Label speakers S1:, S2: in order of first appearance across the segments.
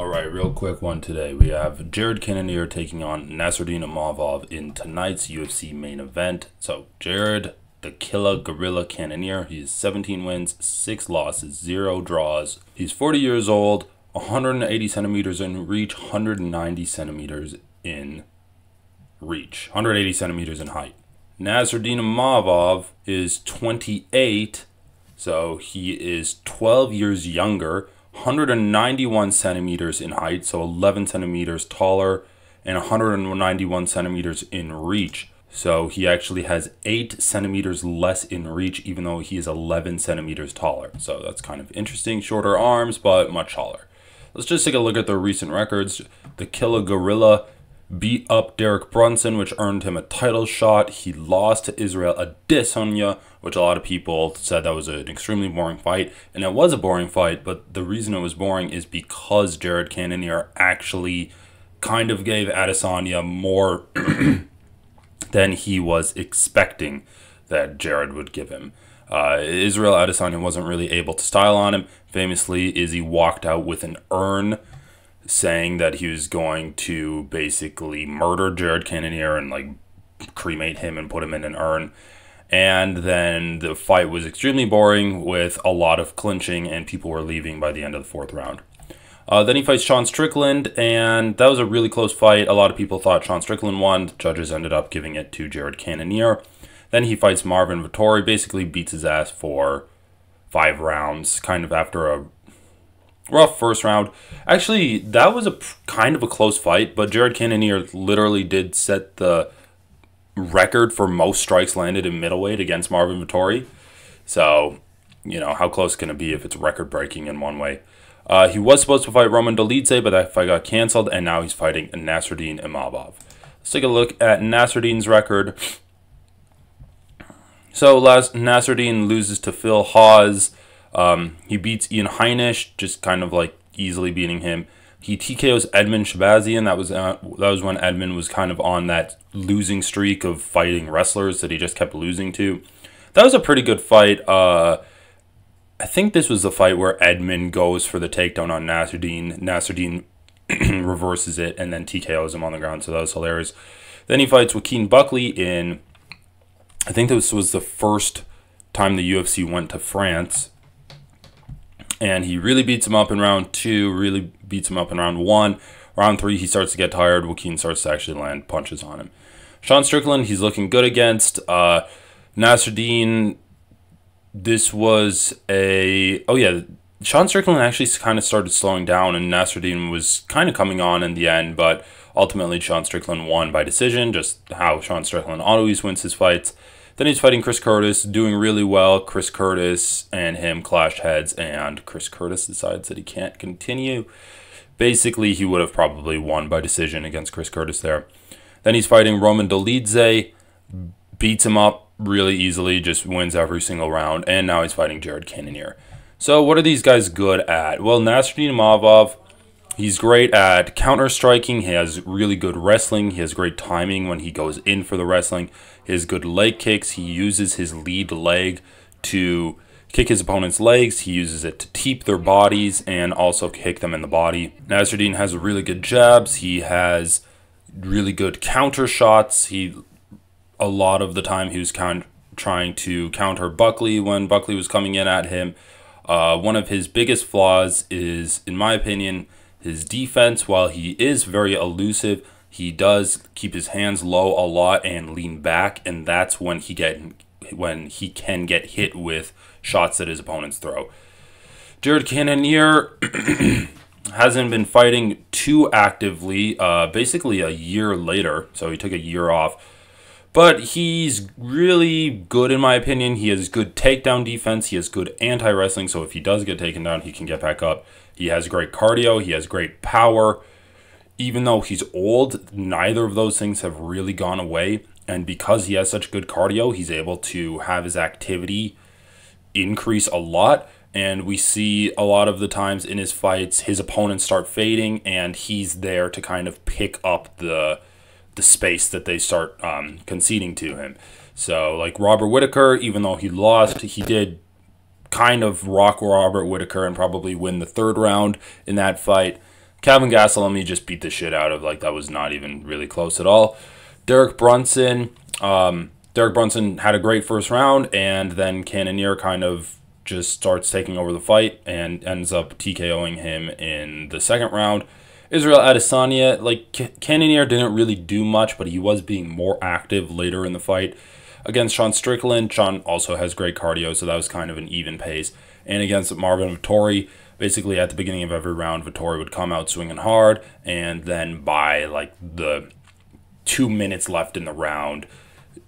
S1: All right, real quick one today. We have Jared Cannonier taking on Nasruddin Imavov in tonight's UFC main event. So Jared, the killer gorilla Cannonier, he's 17 wins, six losses, zero draws. He's 40 years old, 180 centimeters in reach, 190 centimeters in reach, 180 centimeters in height. Nasruddin Imavov is 28, so he is 12 years younger. 191 centimeters in height, so 11 centimeters taller, and 191 centimeters in reach. So he actually has 8 centimeters less in reach, even though he is 11 centimeters taller. So that's kind of interesting. Shorter arms, but much taller. Let's just take a look at the recent records. The Killer Gorilla beat up Derek Brunson, which earned him a title shot. He lost to Israel Adesanya, which a lot of people said that was an extremely boring fight. And it was a boring fight, but the reason it was boring is because Jared Cannonier actually kind of gave Adesanya more than he was expecting that Jared would give him. Uh, Israel Adesanya wasn't really able to style on him. Famously, Izzy walked out with an urn saying that he was going to basically murder Jared Cannonier and like cremate him and put him in an urn. And then the fight was extremely boring with a lot of clinching, and people were leaving by the end of the fourth round. Uh, then he fights Sean Strickland, and that was a really close fight. A lot of people thought Sean Strickland won. The judges ended up giving it to Jared Cannonier. Then he fights Marvin Vittori, basically beats his ass for five rounds, kind of after a rough first round. Actually, that was a kind of a close fight, but Jared Cannonier literally did set the record for most strikes landed in middleweight against Marvin Vittori. So, you know, how close can it be if it's record breaking in one way? Uh, he was supposed to fight Roman Dolidze, but that fight got canceled, and now he's fighting Nasruddin Imabov. Let's take a look at Nasruddin's record. So last Nasruddin loses to Phil Hawes. Um, he beats Ian Heinisch, just kind of like easily beating him. He TKOs Edmund Shabazian. That was uh, that was when Edmund was kind of on that losing streak of fighting wrestlers that he just kept losing to. That was a pretty good fight. Uh, I think this was the fight where Edmund goes for the takedown on Nasruddin. Nasruddin reverses it and then TKOs him on the ground. So that was hilarious. Then he fights Joaquin Buckley in. I think this was the first time the UFC went to France and he really beats him up in round two, really beats him up in round one. Round three, he starts to get tired. Joaquin starts to actually land punches on him. Sean Strickland, he's looking good against. Uh, Nasruddin, this was a. Oh, yeah. Sean Strickland actually kind of started slowing down, and Nasruddin was kind of coming on in the end, but ultimately, Sean Strickland won by decision, just how Sean Strickland always wins his fights. Then he's fighting Chris Curtis, doing really well. Chris Curtis and him clash heads, and Chris Curtis decides that he can't continue. Basically, he would have probably won by decision against Chris Curtis there. Then he's fighting Roman Dolidze, beats him up really easily, just wins every single round, and now he's fighting Jared Cannonier. So, what are these guys good at? Well, Nasruddin he's great at counter striking. He has really good wrestling. He has great timing when he goes in for the wrestling his good leg kicks. He uses his lead leg to kick his opponent's legs. He uses it to teep their bodies and also kick them in the body. Nasruddin has really good jabs. He has really good counter shots. He a lot of the time he was con- trying to counter Buckley when Buckley was coming in at him. Uh, one of his biggest flaws is, in my opinion, his defense. While he is very elusive, he does keep his hands low a lot and lean back, and that's when he get when he can get hit with shots that his opponent's throw. Jared Cannonier hasn't been fighting too actively, uh, basically a year later, so he took a year off. But he's really good, in my opinion. He has good takedown defense. He has good anti wrestling. So if he does get taken down, he can get back up. He has great cardio. He has great power even though he's old, neither of those things have really gone away. And because he has such good cardio, he's able to have his activity increase a lot. And we see a lot of the times in his fights, his opponents start fading, and he's there to kind of pick up the the space that they start um, conceding to him. So, like Robert Whitaker, even though he lost, he did kind of rock Robert Whitaker and probably win the third round in that fight. Calvin Gastelum, just beat the shit out of. Like, that was not even really close at all. Derek Brunson, um, Derek Brunson had a great first round, and then Cannonier kind of just starts taking over the fight and ends up TKOing him in the second round. Israel Adesanya, like, Cannonier didn't really do much, but he was being more active later in the fight. Against Sean Strickland, Sean also has great cardio, so that was kind of an even pace. And against Marvin Vittori, basically at the beginning of every round, Vittori would come out swinging hard, and then by like the two minutes left in the round,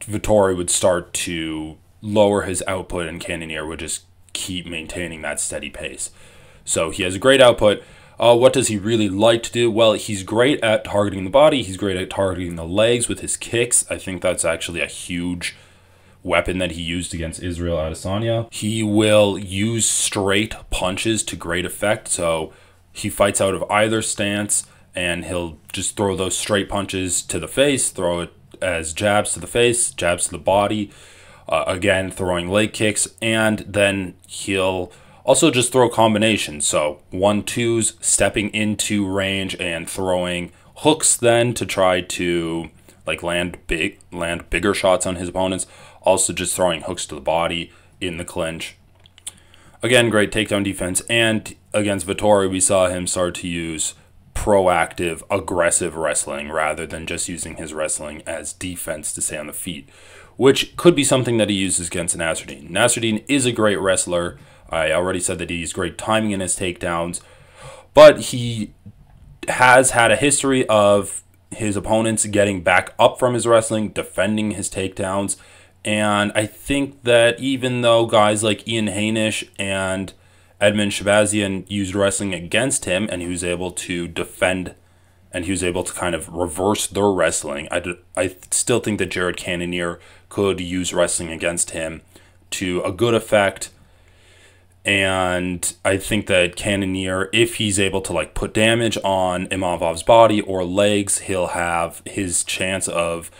S1: Vittori would start to lower his output, and Cannoneer would just keep maintaining that steady pace. So he has a great output. Uh, what does he really like to do? Well, he's great at targeting the body. He's great at targeting the legs with his kicks. I think that's actually a huge weapon that he used against Israel Adesanya. He will use straight punches to great effect. So he fights out of either stance and he'll just throw those straight punches to the face, throw it as jabs to the face, jabs to the body. Uh, again, throwing leg kicks, and then he'll also just throw combinations. So one twos, stepping into range and throwing hooks then to try to like land big land bigger shots on his opponents also just throwing hooks to the body in the clinch. Again, great takedown defense. And against Vittori, we saw him start to use proactive, aggressive wrestling rather than just using his wrestling as defense to stay on the feet, which could be something that he uses against Nasruddin. Nasruddin is a great wrestler. I already said that he's great timing in his takedowns, but he has had a history of his opponents getting back up from his wrestling, defending his takedowns, and I think that even though guys like Ian Hainish and Edmund Shabazian used wrestling against him and he was able to defend and he was able to kind of reverse their wrestling, I, did, I still think that Jared Cannonier could use wrestling against him to a good effect. And I think that Cannonier, if he's able to like put damage on Imovov's body or legs, he'll have his chance of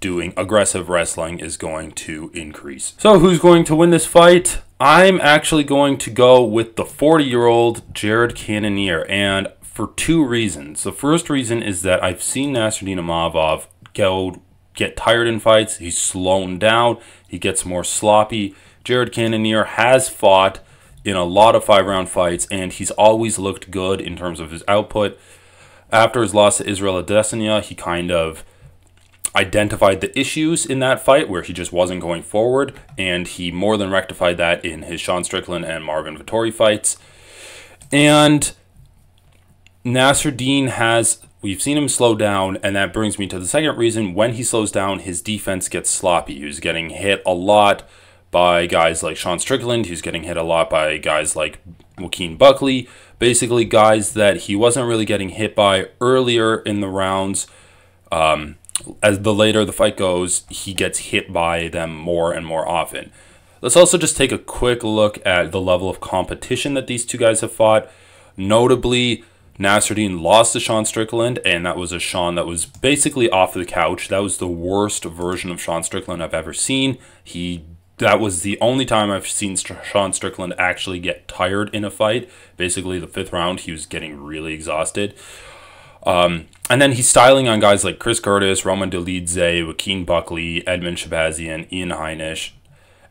S1: doing aggressive wrestling is going to increase. So, who's going to win this fight? I'm actually going to go with the 40 year old Jared Cannonier, and for two reasons. The first reason is that I've seen Nasruddin Imavov go get tired in fights, he's slowing down, he gets more sloppy. Jared Cannonier has fought in a lot of five round fights, and he's always looked good in terms of his output. After his loss to Israel Adesanya, he kind of identified the issues in that fight where he just wasn't going forward, and he more than rectified that in his Sean Strickland and Marvin Vittori fights. And Nasser Dean has, we've seen him slow down, and that brings me to the second reason. When he slows down, his defense gets sloppy. He's getting hit a lot by guys like Sean Strickland, He's getting hit a lot by guys like Joaquin Buckley, basically guys that he wasn't really getting hit by earlier in the rounds. Um, as the later the fight goes, he gets hit by them more and more often. Let's also just take a quick look at the level of competition that these two guys have fought. Notably, Nasruddin lost to Sean Strickland, and that was a Sean that was basically off the couch. That was the worst version of Sean Strickland I've ever seen. He that was the only time I've seen St- Sean Strickland actually get tired in a fight. Basically, the fifth round, he was getting really exhausted. Um, and then he's styling on guys like Chris Curtis, Roman Dolidze, Joaquin Buckley, Edmund Shabazian, Ian Heinisch.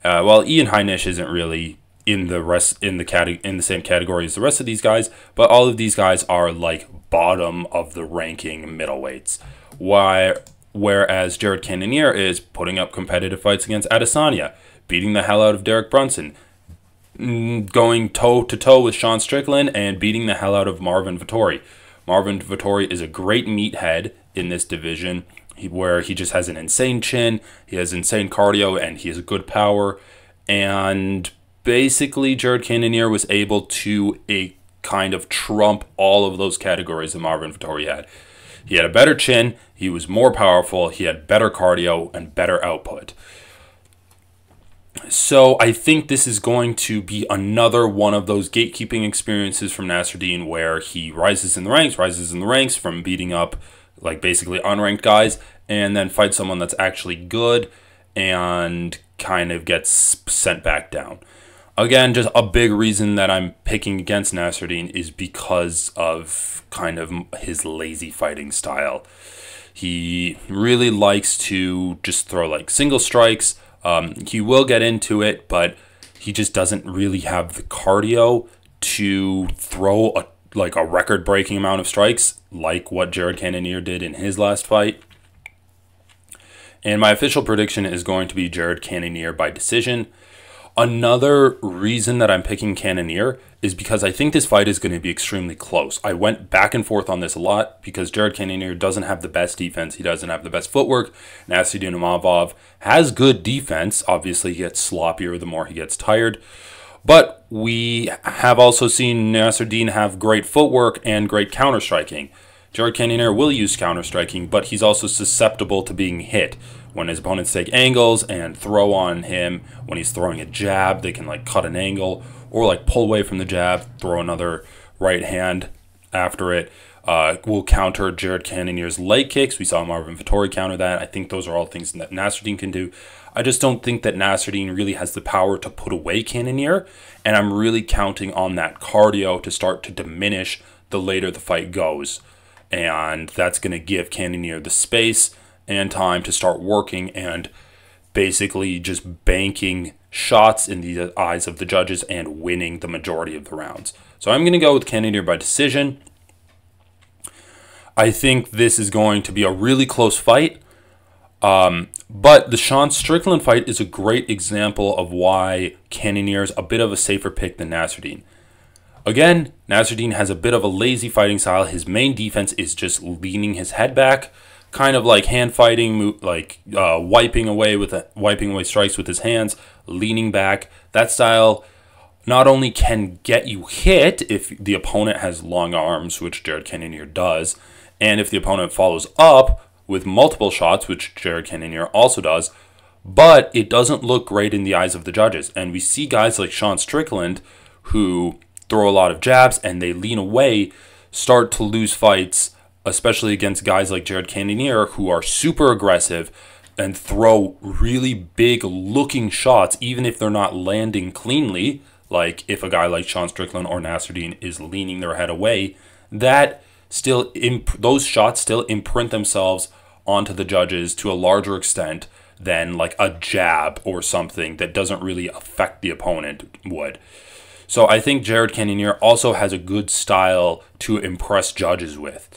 S1: Uh, well, Ian Heinisch isn't really in the rest in the cate- in the same category as the rest of these guys, but all of these guys are like bottom of the ranking middleweights. Why? Whereas Jared Cannonier is putting up competitive fights against Adesanya, beating the hell out of Derek Brunson, mm, going toe to toe with Sean Strickland, and beating the hell out of Marvin Vittori. Marvin Vittori is a great meathead in this division where he just has an insane chin, he has insane cardio, and he has good power. And basically, Jared Cannonier was able to a kind of trump all of those categories that Marvin Vittori had. He had a better chin, he was more powerful, he had better cardio, and better output so I think this is going to be another one of those gatekeeping experiences from Nasruddin where he rises in the ranks, rises in the ranks from beating up like basically unranked guys, and then fights someone that's actually good and kind of gets sent back down. Again, just a big reason that I'm picking against Nasruddin is because of kind of his lazy fighting style. He really likes to just throw like single strikes um, he will get into it, but he just doesn't really have the cardio to throw a like a record breaking amount of strikes, like what Jared Cannonier did in his last fight. And my official prediction is going to be Jared Cannonier by decision. Another reason that I'm picking Cannoneer is because I think this fight is going to be extremely close. I went back and forth on this a lot because Jared Cannonier doesn't have the best defense. He doesn't have the best footwork. Nasty Dunamavov has good defense. Obviously, he gets sloppier the more he gets tired. But we have also seen Nasruddin have great footwork and great counter striking. Jared Cannonier will use counter striking, but he's also susceptible to being hit when his opponents take angles and throw on him. When he's throwing a jab, they can like cut an angle or like pull away from the jab, throw another right hand after it. Uh, will counter Jared Cannonier's leg kicks. We saw Marvin Vittori counter that. I think those are all things that Nasruddin can do. I just don't think that Nasruddin really has the power to put away Cannonier, and I'm really counting on that cardio to start to diminish the later the fight goes and that's going to give Cannoneer the space and time to start working and basically just banking shots in the eyes of the judges and winning the majority of the rounds. So I'm going to go with Cannoneer by decision. I think this is going to be a really close fight. Um, but the Sean Strickland fight is a great example of why Cannoneer is a bit of a safer pick than Nasruddin. Again, Nasruddin has a bit of a lazy fighting style. His main defense is just leaning his head back, kind of like hand fighting, like uh, wiping away with a, wiping away strikes with his hands, leaning back. That style not only can get you hit if the opponent has long arms, which Jared Cannonier does, and if the opponent follows up with multiple shots, which Jared Cannonier also does, but it doesn't look great in the eyes of the judges. And we see guys like Sean Strickland, who throw a lot of jabs and they lean away, start to lose fights, especially against guys like Jared Cannonier, who are super aggressive and throw really big looking shots, even if they're not landing cleanly. Like if a guy like Sean Strickland or Nasruddin is leaning their head away, that still imp- those shots still imprint themselves onto the judges to a larger extent than like a jab or something that doesn't really affect the opponent would. So I think Jared Cannonier also has a good style to impress judges with.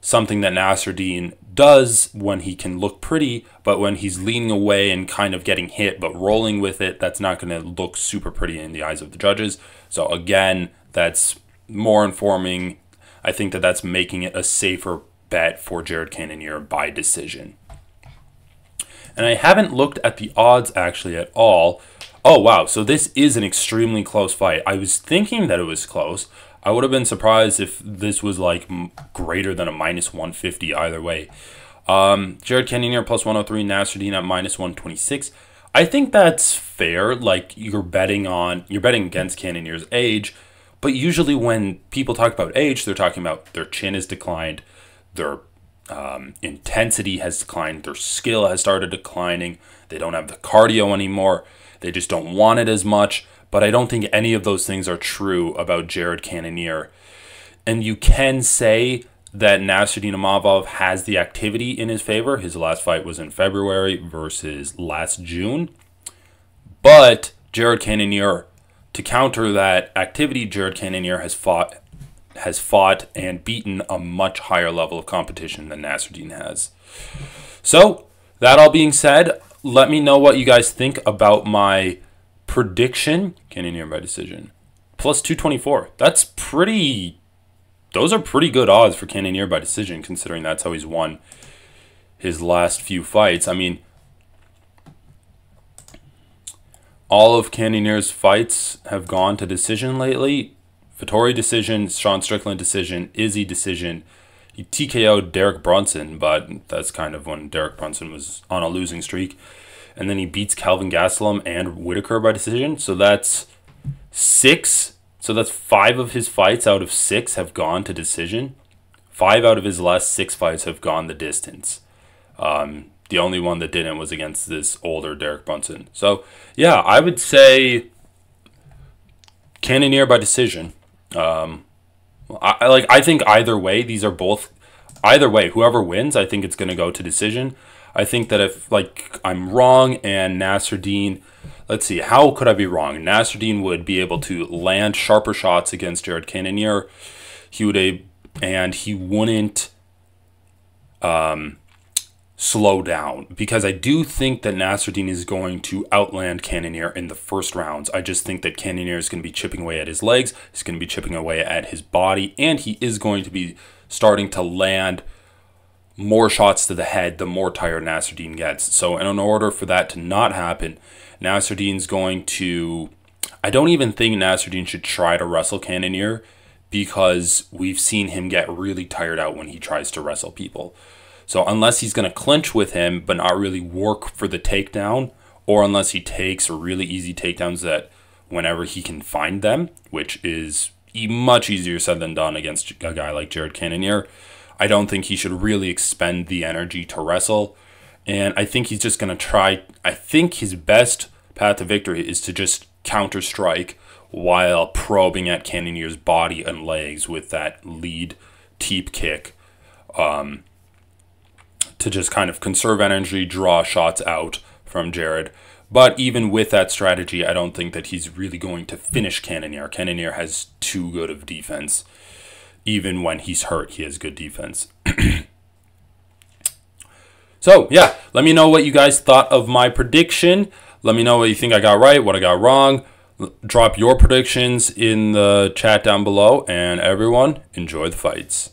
S1: Something that Nasser Dean does when he can look pretty, but when he's leaning away and kind of getting hit, but rolling with it, that's not going to look super pretty in the eyes of the judges. So again, that's more informing. I think that that's making it a safer bet for Jared Cannonier by decision. And I haven't looked at the odds actually at all, Oh, wow. So this is an extremely close fight. I was thinking that it was close. I would have been surprised if this was like greater than a minus 150 either way. Um, Jared Cannonier plus 103, Nasruddin at minus 126. I think that's fair. Like you're betting on, you're betting against Cannonier's age, but usually when people talk about age, they're talking about their chin is declined, their um, intensity has declined, their skill has started declining, they don't have the cardio anymore, they just don't want it as much. But I don't think any of those things are true about Jared Cannonier. And you can say that Nasruddin Imavov has the activity in his favor. His last fight was in February versus last June. But Jared Cannonier, to counter that activity, Jared Cannonier has fought has fought and beaten a much higher level of competition than Nasruddin has. So, that all being said, let me know what you guys think about my prediction. Getting near by decision. Plus 224. That's pretty. Those are pretty good odds for Cannoneer by decision, considering that's how he's won his last few fights. I mean, all of Cannoneer's fights have gone to decision lately. Vittori decision, Sean Strickland decision, Izzy decision. He TKO'd Derek Brunson, but that's kind of when Derek Brunson was on a losing streak. And then he beats Calvin Gastelum and Whitaker by decision. So that's six. So that's five of his fights out of six have gone to decision. Five out of his last six fights have gone the distance. Um, the only one that didn't was against this older Derek Brunson. So, yeah, I would say Cannoneer by decision. Um, I, I like I think either way, these are both either way, whoever wins, I think it's going to go to decision. I think that if like I'm wrong and Nasruddin, let's see, how could I be wrong? Nasruddin would be able to land sharper shots against Jared Cannonier. He would a and he wouldn't um slow down because I do think that Nasruddin is going to outland Cannoneer in the first rounds. I just think that Cannoneer is going to be chipping away at his legs, he's going to be chipping away at his body, and he is going to be starting to land more shots to the head the more tired Nasruddin gets. So, in order for that to not happen, Nasruddin's going to. I don't even think Nasruddin should try to wrestle Cannoneer because we've seen him get really tired out when he tries to wrestle people. So unless he's going to clinch with him, but not really work for the takedown, or unless he takes really easy takedowns that whenever he can find them, which is much easier said than done against a guy like Jared Cannonier. I don't think he should really expend the energy to wrestle. And I think he's just going to try. I think his best path to victory is to just counter strike while probing at Cannonier's body and legs with that lead teep kick. Um, to just kind of conserve energy, draw shots out from Jared. But even with that strategy, I don't think that he's really going to finish Cannoneer. Cannoneer has too good of defense. Even when he's hurt, he has good defense. so, yeah, let me know what you guys thought of my prediction. Let me know what you think I got right, what I got wrong. Drop your predictions in the chat down below. And everyone, enjoy the fights.